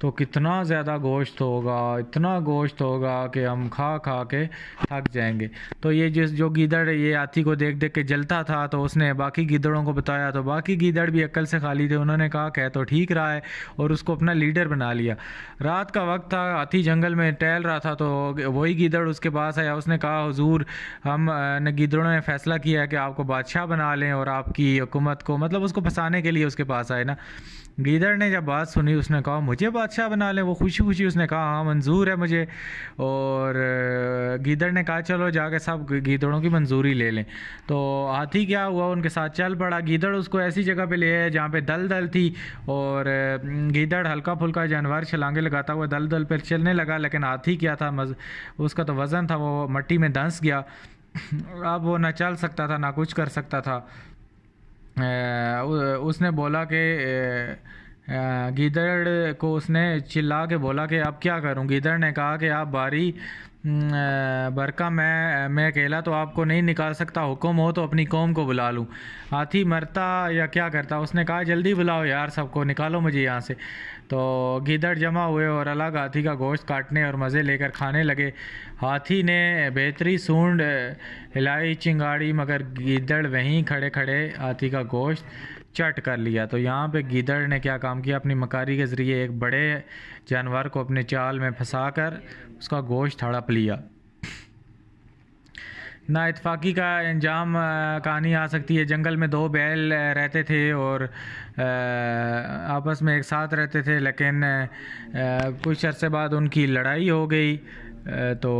तो कितना ज़्यादा गोश्त होगा इतना गोश्त होगा कि हम खा खा के थक जाएंगे तो ये जिस जो गीदड़ ये हाथी को देख देख के जलता था तो उसने बाकी गीदड़ों को बताया तो बाकी गीदड़ भी अक्ल से खाली थे उन्होंने कहा कह तो ठीक रहा है और उसको अपना लीडर बना लिया रात का वक्त था हाथी जंगल में टहल रहा था तो वही गीदड़ उसके पास आया उसने कहा हजूर हम ने गीदड़ों ने फैसला किया है कि आपको बादशाह बना लें और आपकी हुकूमत को मतलब उसको फंसाने के लिए उसके पास आए ना गीदड़ ने जब बात सुनी उसने कहा मुझे बादशाह बना लें वो खुशी खुशी उसने कहा हाँ मंजूर है मुझे और गीदर ने कहा चलो जाके सब गीदड़ों की मंजूरी ले लें तो हाथी क्या हुआ उनके साथ चल पड़ा गीदड़ उसको ऐसी जगह पे ले आया जहाँ पे दल दल थी और गीदड़ हल्का फुल्का जानवर छलांगे लगाता हुआ दल दल पर चलने लगा लेकिन हाथी क्या था मज... उसका तो वज़न था वो मट्टी में धंस गया अब वो ना चल सकता था ना कुछ कर सकता था उसने बोला कि गीदड़ को उसने चिल्ला के बोला कि अब क्या करूं गीदड़ ने कहा कि आप बारी बरका मैं मैं अकेला तो आपको नहीं निकाल सकता हुक्म हो तो अपनी कौम को बुला लूँ हाथी मरता या क्या करता उसने कहा जल्दी बुलाओ यार सबको निकालो मुझे यहाँ से तो गिदड़ जमा हुए और अलग हाथी का गोश्त काटने और मज़े लेकर खाने लगे हाथी ने बेहतरी सूंड हिलाई चिंगाड़ी मगर गिदड़ वहीं खड़े खड़े हाथी का गोश्त चट कर लिया तो यहाँ पे गिदड़ ने क्या काम किया अपनी मकारी के ज़रिए एक बड़े जानवर को अपने चाल में फंसा कर उसका गोश्त हड़प लिया ना इतफाक़ी का अंजाम कहानी आ सकती है जंगल में दो बैल रहते थे और आपस में एक साथ रहते थे लेकिन कुछ अरसे बाद उनकी लड़ाई हो गई तो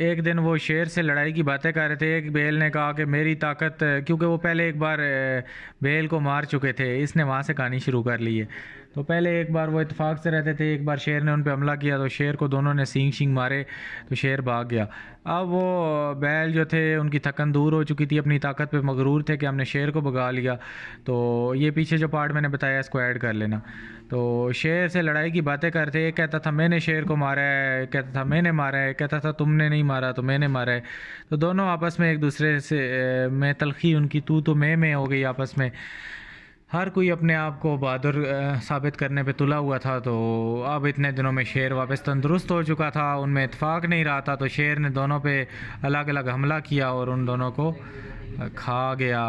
एक दिन वो शेर से लड़ाई की बातें कर रहे थे एक बेल ने कहा कि मेरी ताकत क्योंकि वो पहले एक बार बेल को मार चुके थे इसने वहाँ से कहानी शुरू कर ली है तो पहले एक बार वो इतफाक़ से रहते थे एक बार शेर ने उन पर हमला किया तो शेर को दोनों ने सींग शींग मारे तो शेर भाग गया अब वो बैल जो थे उनकी थकन दूर हो चुकी थी अपनी ताकत पे मगरूर थे कि हमने शेर को भगा लिया तो ये पीछे जो पार्ट मैंने बताया इसको ऐड कर लेना तो शेर से लड़ाई की बातें करते एक कहता था मैंने शेर को मारा है कहता था मैंने मारा है कहता था तुमने नहीं मारा तो मैंने मारा है तो दोनों आपस में एक दूसरे से मैं तलखी उनकी तू तो मैं मैं हो गई आपस में हर कोई अपने आप को बहादुर साबित करने पे तुला हुआ था तो अब इतने दिनों में शेर वापस तंदुरुस्त हो चुका था उनमें इतफाक़ नहीं रहा था तो शेर ने दोनों पे अलग अलग हमला किया और उन दोनों को खा गया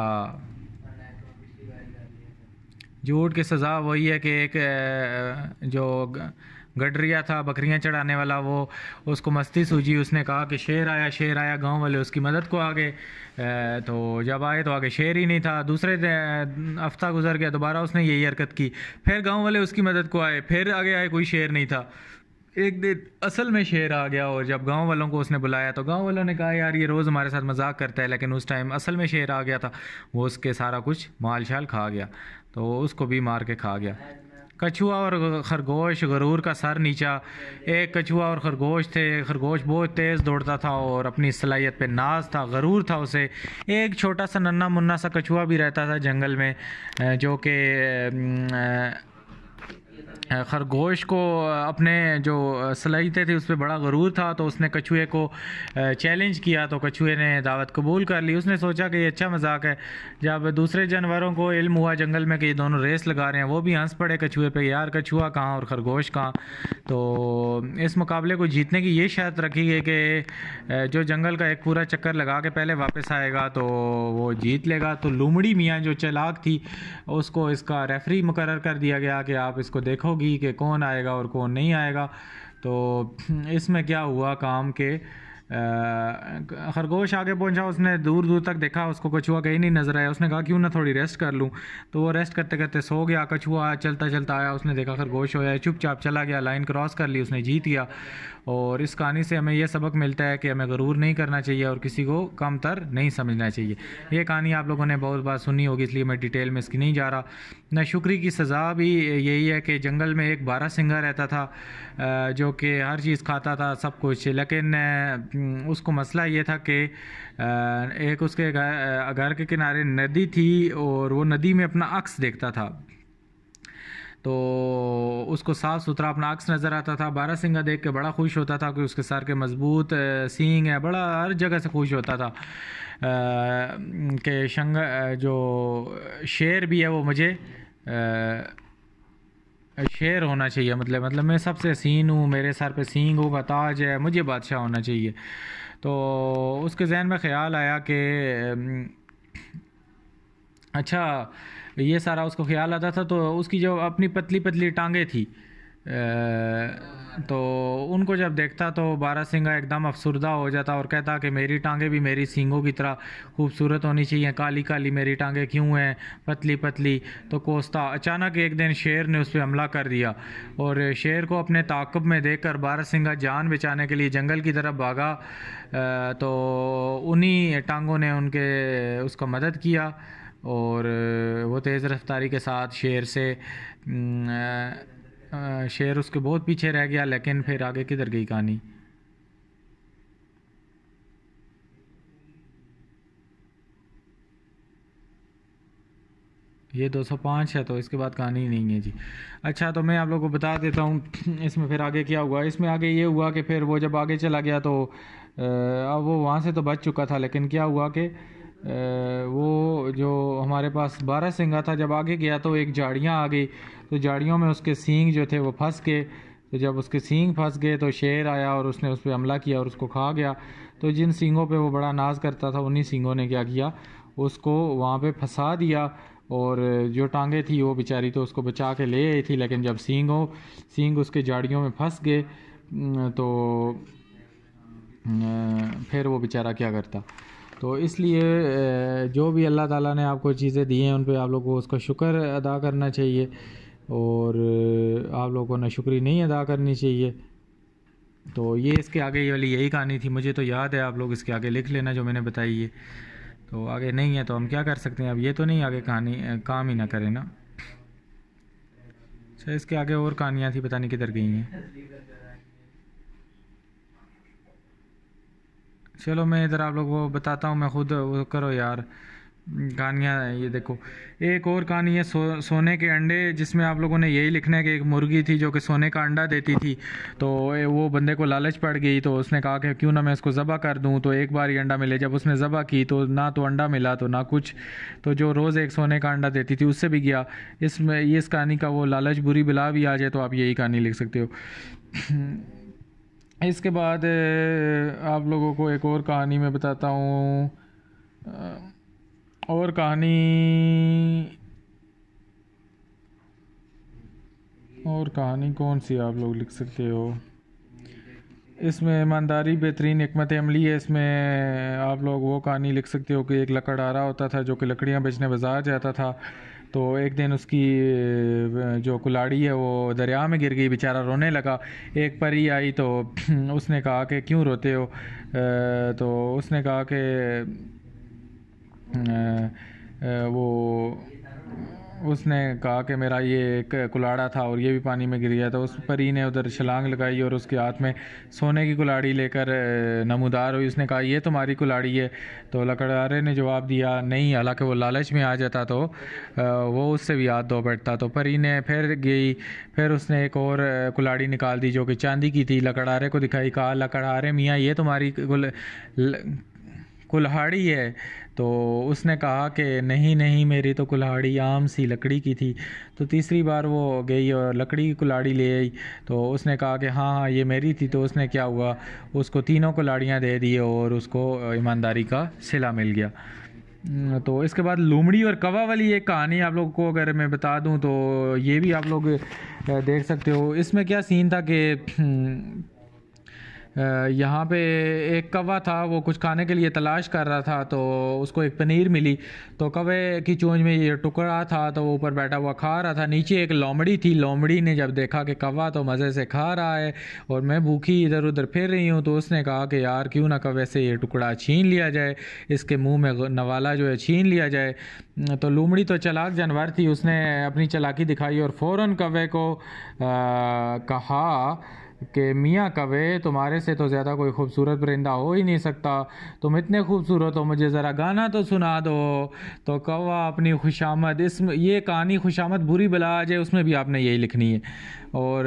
झूठ की सज़ा वही है कि एक जो गडरिया था बकरियां चढ़ाने वाला वो उसको मस्ती सूझी उसने कहा कि शेर आया शेर आया गांव वाले उसकी मदद को आ गए तो जब आए तो आगे शेर ही नहीं था दूसरे हफ्ता गुजर गया दोबारा उसने यही हरकत की फिर गांव वाले उसकी मदद को आए फिर आगे आए कोई शेर नहीं था एक दिन असल में शेर आ गया और जब गांव वालों को उसने बुलाया तो गांव वालों ने कहा यार ये रोज़ हमारे साथ मजाक करता है लेकिन उस टाइम असल में शेर आ गया था वो उसके सारा कुछ माल शाल खा गया तो उसको भी मार के खा गया कछुआ और खरगोश गरूर का सर नीचा एक कछुआ और खरगोश थे खरगोश बहुत तेज़ दौड़ता था और अपनी सलाहियत पे नाज था गरूर था उसे एक छोटा सा नन्ना मुन्ना सा कछुआ भी रहता था जंगल में जो कि खरगोश को अपने जो सलाहियतें थी उस पर बड़ा गरूर था तो उसने कछुए को चैलेंज किया तो कछुए ने दावत कबूल कर ली उसने सोचा कि ये अच्छा मजाक है जब दूसरे जानवरों को इल्म हुआ जंगल में कि ये दोनों रेस लगा रहे हैं वो भी हंस पड़े कछुए पे यार कछुआ कहाँ और खरगोश कहाँ तो इस मुकाबले को जीतने की ये शर्त रखी गई कि जो जंगल का एक पूरा चक्कर लगा के पहले वापस आएगा तो वो जीत लेगा तो लुमड़ी मियाँ जो चलाक थी उसको इसका रेफरी मुकर कर दिया गया कि आप इसको देखो होगी कि कौन आएगा और कौन नहीं आएगा तो इसमें क्या हुआ काम के खरगोश आगे पहुंचा उसने दूर दूर तक देखा उसको कछुआ कहीं नहीं नजर आया उसने कहा क्यों ना थोड़ी रेस्ट कर लूँ तो वो रेस्ट करते करते सो गया कछुआ चलता चलता आया उसने देखा खरगोश होया चुपचाप चला गया लाइन क्रॉस कर ली उसने जीत गया और इस कहानी से हमें यह सबक मिलता है कि हमें गरूर नहीं करना चाहिए और किसी को कम तर नहीं समझना चाहिए ये कहानी आप लोगों ने बहुत बार सुनी होगी इसलिए मैं डिटेल में इसकी नहीं जा रहा ना शुक्री की सज़ा भी यही है कि जंगल में एक बारह सिंगा रहता था जो कि हर चीज़ खाता था सब कुछ लेकिन उसको मसला ये था कि एक उसके घर के किनारे नदी थी और वो नदी में अपना अक्स देखता था तो उसको साफ़ सुथरा अपना अक्स नज़र आता था बारह सिंगा देख के बड़ा खुश होता था कि उसके सर के मज़बूत सींग है बड़ा हर जगह से खुश होता था कि शंग जो शेर भी है वो मुझे आ, शेर होना चाहिए मतलब मतलब मैं सबसे सीन हूँ मेरे सर पे सींग हूँ बताज है मुझे बादशाह होना चाहिए तो उसके जहन में ख्याल आया कि अच्छा ये सारा उसको ख्याल आता था तो उसकी जो अपनी पतली पतली टांगे थी तो उनको जब देखता तो बारा सिंगा एकदम अफसरदा हो जाता और कहता कि मेरी टांगे भी मेरी सींगों की तरह खूबसूरत होनी चाहिए काली काली मेरी टांगे क्यों हैं पतली पतली तो कोसता अचानक एक दिन शेर ने उस पर हमला कर दिया और शेर को अपने ताकब में देख कर बारा सिंगा जान बचाने के लिए जंगल की तरफ भागा तो उन्हीं टांगों ने उनके उसका मदद किया और वो तेज़ रफ्तारी के साथ शेर से शेर उसके बहुत पीछे रह गया लेकिन फिर आगे किधर गई कहानी ये 205 है तो इसके बाद कहानी नहीं है जी अच्छा तो मैं आप लोगों को बता देता हूँ इसमें फिर आगे क्या हुआ इसमें आगे ये हुआ कि फिर वो जब आगे चला गया तो अब वो वहाँ से तो बच चुका था लेकिन क्या हुआ कि वो जो हमारे पास बारह सिंगा था जब आगे गया तो एक झाड़ियाँ आ गई तो झाड़ियों में उसके सींग जो थे वो फंस गए तो जब उसके सींग फंस गए तो शेर आया और उसने उस पर हमला किया और उसको खा गया तो जिन सींगों पे वो बड़ा नाज करता था उन्हीं सींगों ने क्या किया उसको वहाँ पे फंसा दिया और जो टांगे थी वो बेचारी तो उसको बचा के ले आई थी लेकिन जब सींगों सींग उसके झाड़ियों में फंस गए तो फिर वो बेचारा क्या करता तो इसलिए जो भी अल्लाह ताला ने आपको चीज़ें दी हैं उन पे आप लोग को उसका शुक्र अदा करना चाहिए और आप लोगों को ना शुक्रिया नहीं अदा करनी चाहिए तो ये इसके आगे ये वाली यही कहानी थी मुझे तो याद है आप लोग इसके आगे लिख लेना जो मैंने बताई है तो आगे नहीं है तो हम क्या कर सकते हैं अब ये तो नहीं आगे कहानी काम ही ना करें ना अच्छा इसके आगे और कहानियाँ थी पता नहीं किधर गई हैं चलो मैं इधर आप लोग को बताता हूँ मैं खुद करो यार कहानियाँ ये देखो एक और कहानी है सो, सोने के अंडे जिसमें आप लोगों ने यही लिखना है कि एक मुर्गी थी जो कि सोने का अंडा देती थी तो वो बंदे को लालच पड़ गई तो उसने कहा कि क्यों ना मैं इसको ज़बह कर दूं तो एक बार ही अंडा मिले जब उसने ज़बह की तो ना तो अंडा मिला तो ना कुछ तो जो रोज़ एक सोने का अंडा देती थी उससे भी गया इसमें इस कहानी का वो लालच बुरी बिला भी आ जाए तो आप यही कहानी लिख सकते हो इसके बाद आप लोगों को एक और कहानी मैं बताता हूँ और कहानी और कहानी कौन सी आप लोग लिख सकते हो इसमें ईमानदारी बेहतरीन हमत अमली है इसमें आप लोग वो कहानी लिख सकते हो कि एक लकड़ आ रहा होता था जो कि लकड़ियाँ बेचने बाजार जाता था तो एक दिन उसकी जो कुलाड़ी है वो दरिया में गिर गई बेचारा रोने लगा एक परी आई तो उसने कहा कि क्यों रोते हो तो उसने कहा कि वो उसने कहा कि मेरा ये एक कुलाड़ा था और ये भी पानी में गिर गया था उस परी ने उधर छलांग लगाई और उसके हाथ में सोने की कुलाड़ी लेकर नमूदार हुई उसने कहा ये तुम्हारी कुलाड़ी है तो लकड़ारे ने जवाब दिया नहीं हालांकि वो लालच में आ जाता तो वो उससे भी हाथ धो बैठता तो परी ने फिर गई फिर उसने एक और कुलाड़ी निकाल दी जो कि चांदी की थी लकड़ारे को दिखाई कहा लकड़ारे मियाँ ये तुम्हारी कुल्हाड़ी है तो उसने कहा कि नहीं नहीं मेरी तो कुल्हाड़ी आम सी लकड़ी की थी तो तीसरी बार वो गई और लकड़ी की कुल्हाड़ी ले आई तो उसने कहा कि हाँ हाँ ये मेरी थी तो उसने क्या हुआ उसको तीनों कुल्हाड़ियाँ दे दी और उसको ईमानदारी का सिला मिल गया तो इसके बाद लूमड़ी और कवा वाली एक कहानी आप लोग को अगर मैं बता दूं तो ये भी आप लोग देख सकते हो इसमें क्या सीन था कि हम्म, यहाँ पे एक कवा था वो कुछ खाने के लिए तलाश कर रहा था तो उसको एक पनीर मिली तो कवे की चोंच में ये टुकड़ा था तो वो ऊपर बैठा हुआ खा रहा था नीचे एक लोमड़ी थी लोमड़ी ने जब देखा कि कवा तो मज़े से खा रहा है और मैं भूखी इधर उधर फिर रही हूँ तो उसने कहा कि यार क्यों ना कवे से ये टुकड़ा छीन लिया जाए इसके मुँह में नवाला जो है छीन लिया जाए तो लोमड़ी तो चलाक जानवर थी उसने अपनी चलाकी दिखाई और फ़ौर कवे को आ, कहा कि मियाँ कवे तुम्हारे से तो ज़्यादा कोई खूबसूरत परिंदा हो ही नहीं सकता तुम इतने खूबसूरत हो मुझे ज़रा गाना तो सुना दो तो कौवा अपनी खुशामद इसमें ये कहानी खुशामद बुरी बला आ जाए उसमें भी आपने यही लिखनी है और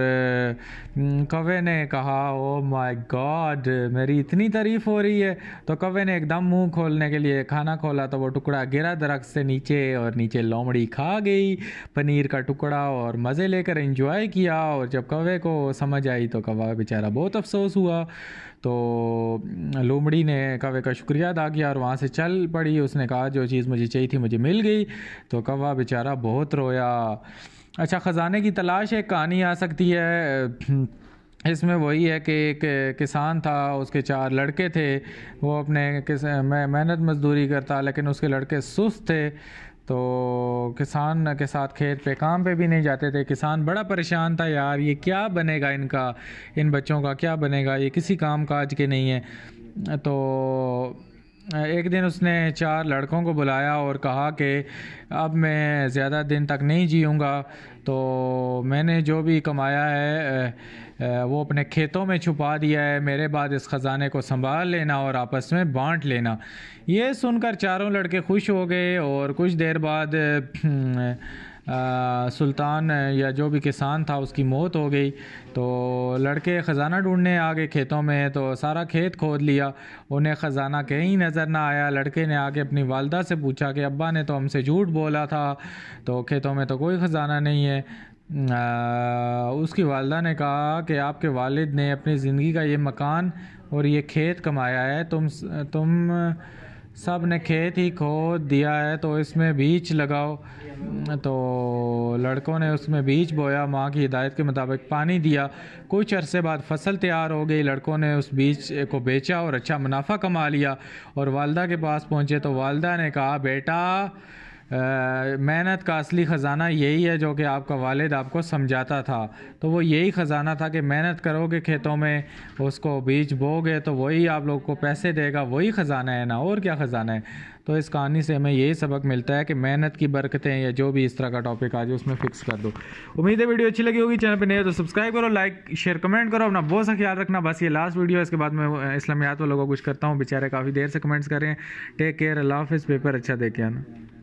कवे ने कहा ओ माय गॉड मेरी इतनी तारीफ़ हो रही है तो कवे ने एकदम मुंह खोलने के लिए खाना खोला तो वो टुकड़ा गिरा दरख्त से नीचे और नीचे लोमड़ी खा गई पनीर का टुकड़ा और मज़े लेकर इंजॉय किया और जब कवे को समझ आई तो कवा बेचारा बहुत अफसोस हुआ तो लोमड़ी ने कवे का शुक्रिया अदा किया और वहाँ से चल पड़ी उसने कहा जो चीज़ मुझे चाहिए थी मुझे मिल गई तो कवा बेचारा बहुत रोया अच्छा ख़जाने की तलाश एक कहानी आ सकती है इसमें वही है कि एक किसान था उसके चार लड़के थे वो अपने मेहनत मजदूरी करता लेकिन उसके लड़के सुस्त थे तो किसान के साथ खेत पे काम पे भी नहीं जाते थे किसान बड़ा परेशान था यार ये क्या बनेगा इनका इन बच्चों का क्या बनेगा ये किसी काम काज के नहीं है तो एक दिन उसने चार लड़कों को बुलाया और कहा कि अब मैं ज़्यादा दिन तक नहीं जीऊँगा तो मैंने जो भी कमाया है वो अपने खेतों में छुपा दिया है मेरे बाद इस ख़जाने को संभाल लेना और आपस में बांट लेना ये सुनकर चारों लड़के खुश हो गए और कुछ देर बाद सुल्तान या जो भी किसान था उसकी मौत हो गई तो लड़के ख़जाना ढूंढने आ गए खेतों में तो सारा खेत खोद लिया उन्हें ख़जाना कहीं नज़र ना आया लड़के ने आके अपनी वालदा से पूछा कि अब्बा ने तो हमसे झूठ बोला था तो खेतों में तो कोई ख़जाना नहीं है आ, उसकी वालदा ने कहा कि आपके वालिद ने अपनी ज़िंदगी का ये मकान और ये खेत कमाया है तुम तुम सब ने खेत ही खोद दिया है तो इसमें बीज लगाओ तो लड़कों ने उसमें बीज बोया माँ की हिदायत के मुताबिक पानी दिया कुछ अरसे बाद फसल तैयार हो गई लड़कों ने उस बीज को बेचा और अच्छा मुनाफा कमा लिया और वालदा के पास पहुँचे तो वालदा ने कहा बेटा मेहनत का असली ख़ज़ाना यही है जो कि आपका वालिद आपको समझाता था तो वो यही ख़ज़ाना था कि मेहनत करोगे खेतों में उसको बीज बोगे तो वही आप लोग को पैसे देगा वही ख़ज़ाना है ना और क्या ख़ज़ाना है तो इस कहानी से हमें यही सबक मिलता है कि मेहनत की बरकतें या जो भी इस तरह का टॉपिक आ जाए उसमें फ़िक्स कर दो उम्मीद है वीडियो अच्छी लगी होगी चैनल पर नहीं हो तो सब्सक्राइब करो लाइक शेयर कमेंट करो अपना बहुत सा ख्याल रखना बस ये लास्ट वीडियो है इसके बाद मैं इस्लामियात वालों को कुछ करता हूँ बेचारे काफ़ी देर से कमेंट्स करें टेक केयर अल्लाह हाफिज़ पेपर अच्छा देखे आना